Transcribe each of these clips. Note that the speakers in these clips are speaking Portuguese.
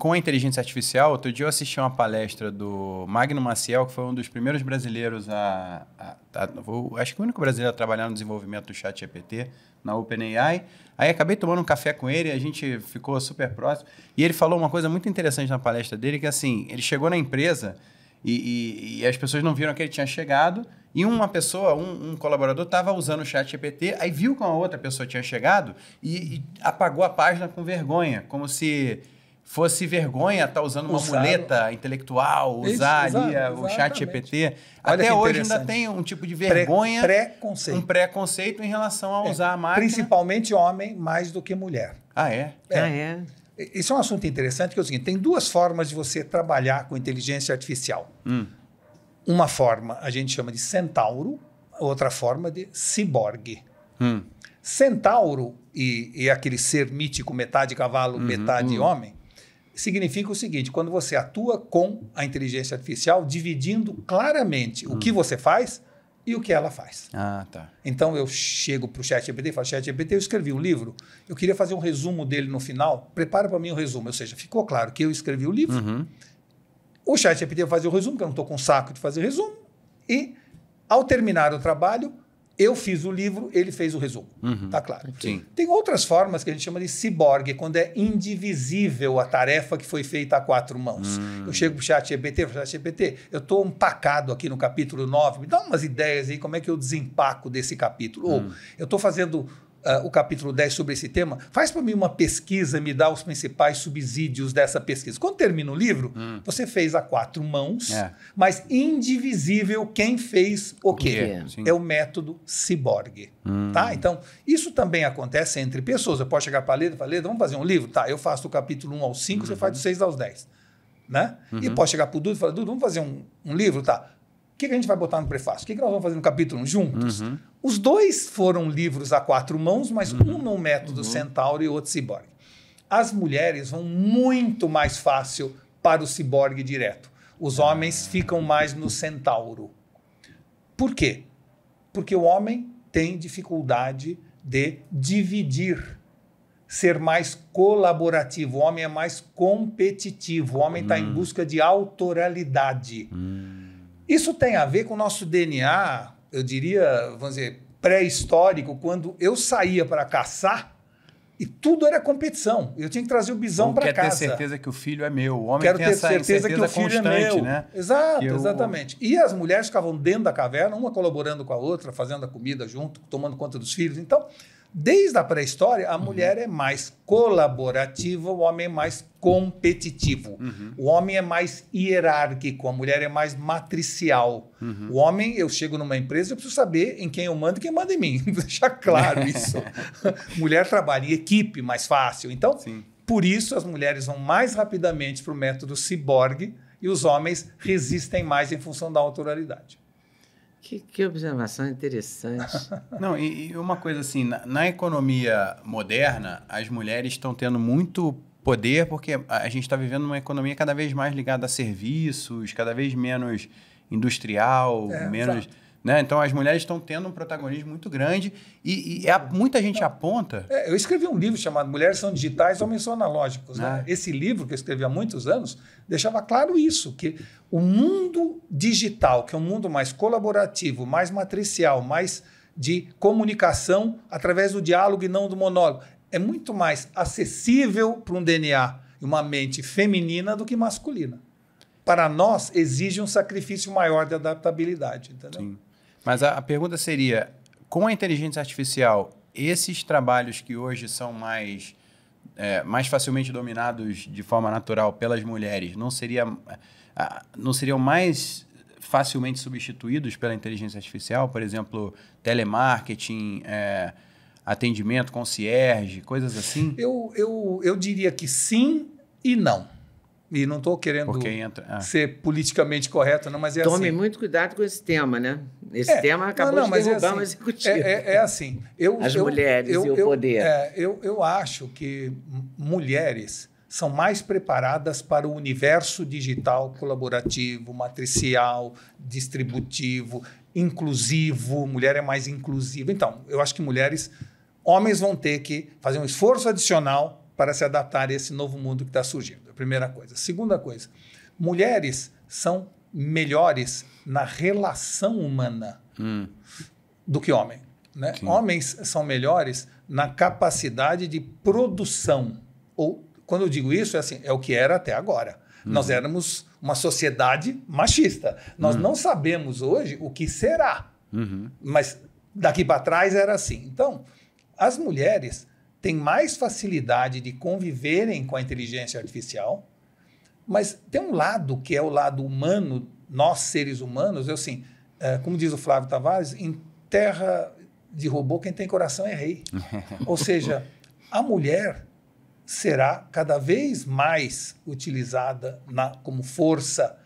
com a inteligência artificial, outro dia eu assisti uma palestra do Magno Maciel, que foi um dos primeiros brasileiros a. a, a vou, acho que o único brasileiro a trabalhar no desenvolvimento do chat GPT na OpenAI. Aí acabei tomando um café com ele, a gente ficou super próximo. E ele falou uma coisa muito interessante na palestra dele, que assim, ele chegou na empresa e, e, e as pessoas não viram que ele tinha chegado. E uma pessoa, um, um colaborador, estava usando o chat GPT, aí viu que uma outra pessoa tinha chegado e, e apagou a página com vergonha, como se fosse vergonha estar tá usando uma Usado. muleta intelectual, usar Isso, ali o chat GPT. Olha Até hoje ainda tem um tipo de vergonha, Pre preconceito. um preconceito em relação a é, usar é. a máquina. Principalmente homem mais do que mulher. Ah, é? é. Ah, é? Isso é um assunto interessante, que é o seguinte, tem duas formas de você trabalhar com inteligência artificial. Hum. Uma forma a gente chama de centauro, outra forma de ciborgue. Hum. Centauro e, e, aquele ser mítico, metade cavalo, uhum, metade uhum. homem, significa o seguinte: quando você atua com a inteligência artificial, dividindo claramente hum. o que hum. você faz e o que ela faz. Ah, tá. Então eu chego para o ChatGPT e falo: ChatGPT, eu escrevi um livro, eu queria fazer um resumo dele no final, prepara para mim o um resumo. Ou seja, ficou claro que eu escrevi o livro. Uhum. O ChatGPT vai fazer o resumo, que eu não estou com saco de fazer resumo. E, ao terminar o trabalho, eu fiz o livro, ele fez o resumo. Uhum. Tá claro? Sim. Tem outras formas que a gente chama de ciborgue, quando é indivisível a tarefa que foi feita a quatro mãos. Uhum. Eu chego pro chat EBT, pro chat EBT, eu estou empacado aqui no capítulo 9, me dá umas ideias aí como é que eu desempaco desse capítulo. Uhum. Ou hum. eu estou fazendo uh, o capítulo 10 sobre esse tema, faz para mim uma pesquisa, me dá os principais subsídios dessa pesquisa. Quando termina o livro, hum. você fez a quatro mãos, é. mas indivisível quem fez o quê? É o método ciborgue. Hum. Tá? Então, isso também acontece entre pessoas. Eu posso chegar para a Leda e falar, Leda, vamos fazer um livro? Tá, eu faço do capítulo 1 aos 5, uhum. você faz do 6 aos 10. Né? Uhum. E posso chegar para o Dudu e falar, Dudu, vamos fazer um, um livro? Tá que, que a gente vai botar no prefácio? O que, que nós vamos fazer no capítulo juntos? Uhum. Os dois foram livros a quatro mãos, mas uhum. um no é método uhum. Centauro e outro ciborgue. As mulheres vão muito mais fácil para o ciborgue direto. Os ah. homens ficam mais no Centauro. Por quê? Porque o homem tem dificuldade de dividir, ser mais colaborativo. O homem é mais competitivo. O homem está em hum. busca de autoralidade. Hum. Isso tem a ver com o nosso DNA, eu diria, vamos dizer, pré-histórico, quando eu saía para caçar e tudo era competição. Eu tinha que trazer o bisão para casa. Quero ter certeza que o filho é meu. O homem Quero tem ter essa certeza que o filho é meu. Né? Exato, eu... exatamente. E as mulheres ficavam dentro da caverna, uma colaborando com a outra, fazendo a comida junto, tomando conta dos filhos. Então, Desde a pré-história, a uhum. mulher é mais colaborativa, o homem é mais competitivo. Uhum. O homem é mais hierárquico, a mulher é mais matricial. Uhum. O homem, eu chego numa empresa, eu preciso saber em quem eu mando e quem manda em mim. Deixar claro é. isso. mulher trabalha em equipe, mais fácil. Então, Sim. por isso, as mulheres vão mais rapidamente para o método ciborgue e os homens resistem mais em função da autoridade. Que, que observação interessante. Não, e, e, uma coisa assim, na, na economia moderna, as mulheres estão tendo muito poder porque a gente está vivendo uma economia cada vez mais ligada a serviços, cada vez menos industrial, é, menos. Exato né? Então as mulheres estão tendo um protagonismo muito grande e, e é muita gente aponta. É, eu escrevi um livro chamado Mulheres são digitais, homens são analógicos. Né? Ah. Esse livro que eu escrevi há muitos anos deixava claro isso: que o mundo digital, que é um mundo mais colaborativo, mais matricial, mais de comunicação através do diálogo e não do monólogo, é muito mais acessível para um DNA e uma mente feminina do que masculina para nós exige um sacrifício maior de adaptabilidade, entendeu? Sim. Mas a, a pergunta seria: com a inteligência artificial, esses trabalhos que hoje são mais, é, mais facilmente dominados de forma natural pelas mulheres, não, seria, não seriam mais facilmente substituídos pela inteligência artificial? Por exemplo, telemarketing, é, atendimento, concierge, coisas assim? Eu, eu, eu diria que sim e não. E não estou querendo entra, ah. ser politicamente correto, não, mas é Tome assim. muito cuidado com esse tema, né? Esse é, tema acabou não, não, de é derrubar assim. é assim, um executivo. É, é, assim. Eu, As eu, mulheres eu, e o poder. É, eu, eu acho que mulheres são mais preparadas para o universo digital colaborativo, matricial, distributivo, inclusivo. Mulher é mais inclusiva. Então, eu acho que mulheres, homens vão ter que fazer um esforço adicional para se adaptar a esse novo mundo que está surgindo primeira coisa. Segunda coisa, mulheres são melhores na relação humana hum. do que homem. Né? Homens são melhores na capacidade de produção. Ou, quando eu digo isso, é assim, é o que era até agora. Hum. Nós éramos uma sociedade machista. Nós hum. não sabemos hoje o que será. Uhum. Mas daqui para trás era assim. Então, as mulheres têm mais facilidade de conviverem com a inteligência artificial, mas tem um lado que é o lado humano, nós seres humanos, eu é assim, é, como diz o Flávio Tavares, em terra de robô, quem tem coração é rei. Ou seja, a mulher será cada vez mais utilizada na, como força,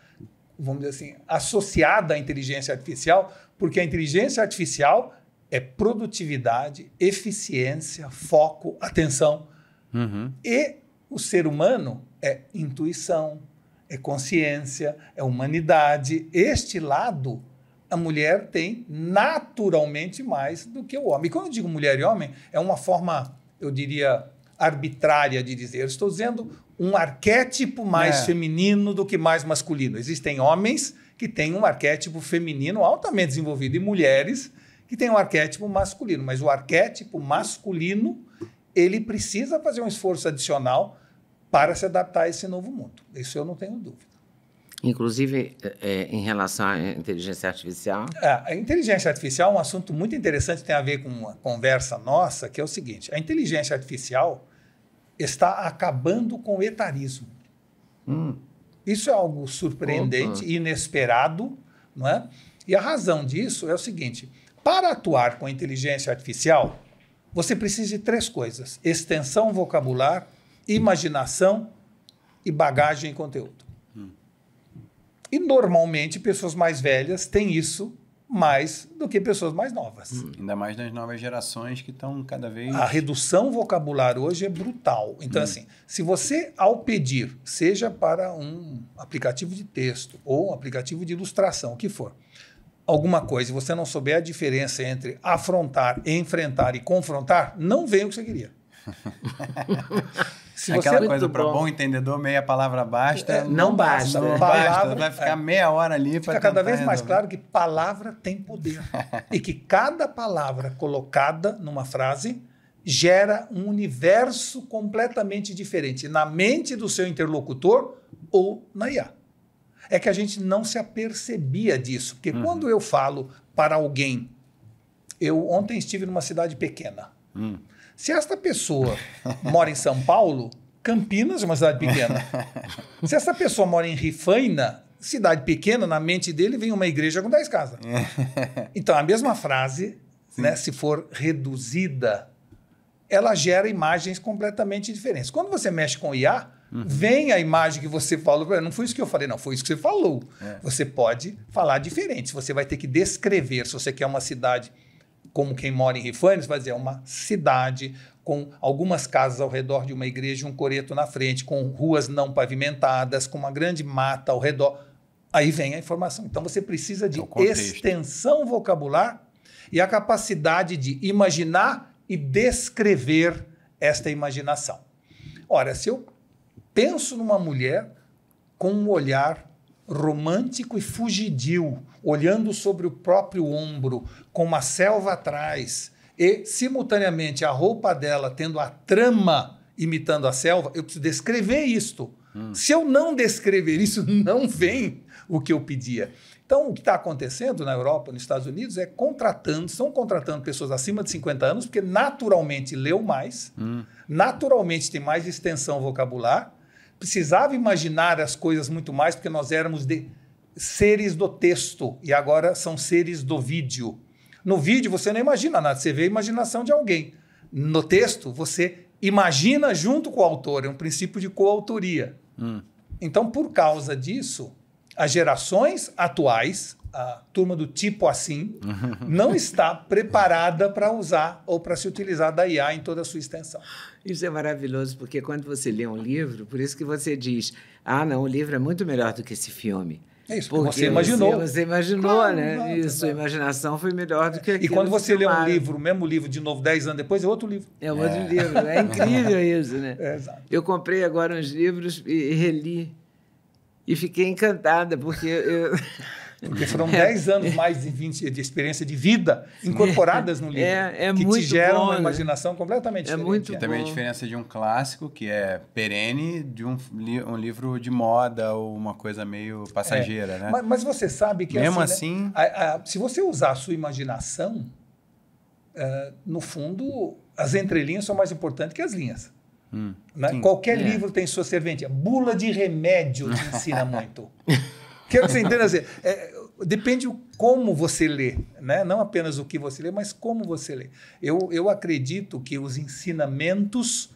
vamos dizer assim, associada à inteligência artificial, porque a inteligência artificial é produtividade, eficiência, foco, atenção. Uhum. E o ser humano é intuição, é consciência, é humanidade. Este lado a mulher tem naturalmente mais do que o homem. E quando eu digo mulher e homem, é uma forma, eu diria, arbitrária de dizer. Eu estou dizendo um arquétipo mais é. feminino do que mais masculino. Existem homens que têm um arquétipo feminino altamente desenvolvido e mulheres que tem um arquétipo masculino, mas o arquétipo masculino ele precisa fazer um esforço adicional para se adaptar a esse novo mundo. Isso eu não tenho dúvida. Inclusive é, é, em relação à inteligência artificial? É, a inteligência artificial é um assunto muito interessante, tem a ver com uma conversa nossa, que é o seguinte: a inteligência artificial está acabando com o etarismo. Hum. Isso é algo surpreendente, inesperado, não é? E a razão disso é o seguinte: para atuar com inteligência artificial, você precisa de três coisas: extensão vocabular, imaginação e bagagem e conteúdo. Hum. E normalmente pessoas mais velhas têm isso mais do que pessoas mais novas. Hum, ainda mais nas novas gerações que estão cada vez. A redução vocabular hoje é brutal. Então, hum. assim, se você, ao pedir, seja para um aplicativo de texto ou um aplicativo de ilustração, o que for, alguma coisa e você não souber a diferença entre afrontar, enfrentar e confrontar, não vem o que você queria. Se Aquela é coisa para bom entendedor, meia palavra basta. É, não, não, basta. Não palavra, Vai ficar é. meia hora ali Fica cada vez resolver. mais claro que palavra tem poder. e que cada palavra colocada numa frase gera um universo completamente diferente na mente do seu interlocutor ou na IA é que a gente não se apercebia disso. Porque uhum. quando eu falo para alguém, eu ontem estive numa cidade pequena. Uhum. Se esta pessoa mora em São Paulo, Campinas é uma cidade pequena. Se essa pessoa mora em Rifaina, cidade pequena, na mente dele vem uma igreja com 10 casas. Então, a mesma frase, né, se for reduzida, ela gera imagens completamente diferentes. Quando você mexe com IA, Uhum. Vem a imagem que você falou. Não foi isso que eu falei, não. Foi isso que você falou. É. Você pode falar diferente. Você vai ter que descrever. Se você quer uma cidade como quem mora em Rifanes, vai dizer, é uma cidade com algumas casas ao redor de uma igreja, um coreto na frente, com ruas não pavimentadas, com uma grande mata ao redor. Aí vem a informação. Então você precisa de é extensão vocabular e a capacidade de imaginar e descrever esta imaginação. Ora, se eu penso numa mulher com um olhar romântico e fugidio, olhando sobre o próprio ombro, com uma selva atrás, e, simultaneamente, a roupa dela tendo a trama imitando a selva, eu preciso descrever isto. Hum. Se eu não descrever isso, não vem o que eu pedia. Então, o que está acontecendo na Europa, nos Estados Unidos, é contratando, estão contratando pessoas acima de 50 anos, porque naturalmente leu mais, hum. naturalmente tem mais extensão vocabular, precisava imaginar as coisas muito mais, porque nós éramos seres do texto e agora são seres do vídeo. No vídeo você não imagina nada, você vê a imaginação de alguém. No texto você imagina junto com o autor, é um princípio de coautoria. Hum. Então, por causa disso, as gerações atuais a turma do tipo assim não está preparada para usar ou para se utilizar da IA em toda a sua extensão. Isso é maravilhoso, porque quando você lê um livro, por isso que você diz: ah, não, o livro é muito melhor do que esse filme. É isso, porque você imaginou. Você, você imaginou, claro, né? Não, isso, não. a imaginação foi melhor do que E quando você lê um livro, o mesmo livro de novo, 10 anos depois, é outro livro. É outro é. livro. É incrível isso, né? É, eu comprei agora uns livros e, e reli. E fiquei encantada, porque eu. Porque foram 10 é. anos mais de 20 de experiência de vida incorporadas no é, livro. É, é que muito te geram bom, uma né? imaginação né? completamente é diferente. É muito e também a diferença de um clássico que é perene de um, li um livro de moda ou uma coisa meio passageira, é. né? Mas, mas, você sabe que mesmo assim, né, assim né? a, a, se você usar a sua imaginação, uh, no fundo as entrelinhas são mais importantes que as linhas. Hum, né? Qualquer é. livro tem sua serventia. Bula de remédio te ensina muito. Quero que você entenda assim, é, depende o como você lê, né? não apenas o que você lê, mas como você lê. Eu, eu acredito que os ensinamentos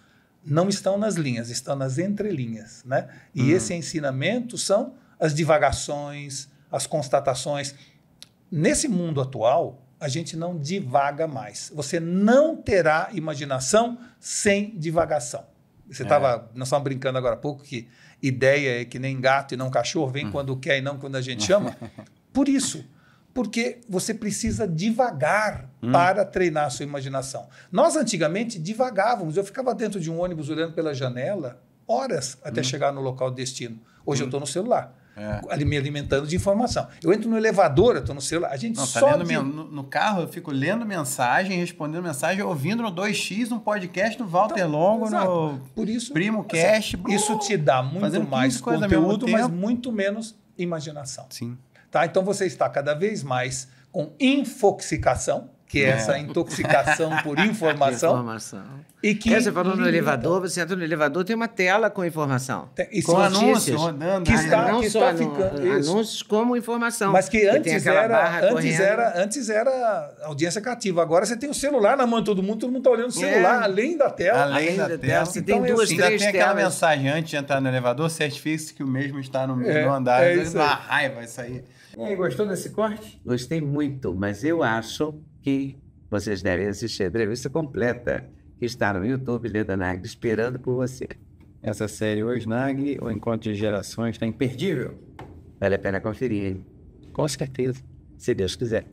não estão nas linhas, estão nas entrelinhas. Né? E uhum. esse ensinamento são as divagações, as constatações. Nesse mundo atual, a gente não divaga mais. Você não terá imaginação sem divagação. Você estava, é. nós estávamos brincando agora há pouco que ideia é que nem gato e não cachorro, vem hum. quando quer e não quando a gente chama. Por isso, porque você precisa devagar hum. para treinar a sua imaginação. Nós antigamente devagávamos eu ficava dentro de um ônibus olhando pela janela horas até hum. chegar no local destino. Hoje eu estou hum. no celular é. me alimentando de informação. Eu entro no elevador, eu estou no celular, a gente Não, tá só... Tá de... no, no, carro eu fico lendo mensagem, respondendo mensagem, ouvindo no 2X, um podcast do Walter então, Longo, exato. no Por isso, Primo assim, Cast. Assim, isso te dá muito mais conteúdo, mas muito menos imaginação. Sim. Tá? Então você está cada vez mais com infoxicação, que é, essa é. intoxicação por informação. informação. E que você falou no elevador, você entra no elevador, tem uma tela com informação. Tem, e com anúncios rodando. Que está, não que só está ficando. Anúncios como informação. Mas que antes, era, antes, era, antes era audiência cativa. Agora você tem o celular na mão de todo mundo, todo mundo está olhando o é. celular, é. além da tela. Além, além da, da, tela. Você então, tem é duas, assim, três Ainda tem aquela telas. mensagem antes de entrar no elevador, certifique-se que o mesmo está no, é, andar. É isso uma ah, raiva isso aí. E aí, gostou desse corte? Gostei muito, mas eu acho vocês devem assistir a entrevista completa, que está no YouTube, Leda né, Nagli, esperando por você. Essa série hoje, Nagli, o Encontro de Gerações, está imperdível. Vale a pena conferir, hein? Com certeza. Se Deus quiser.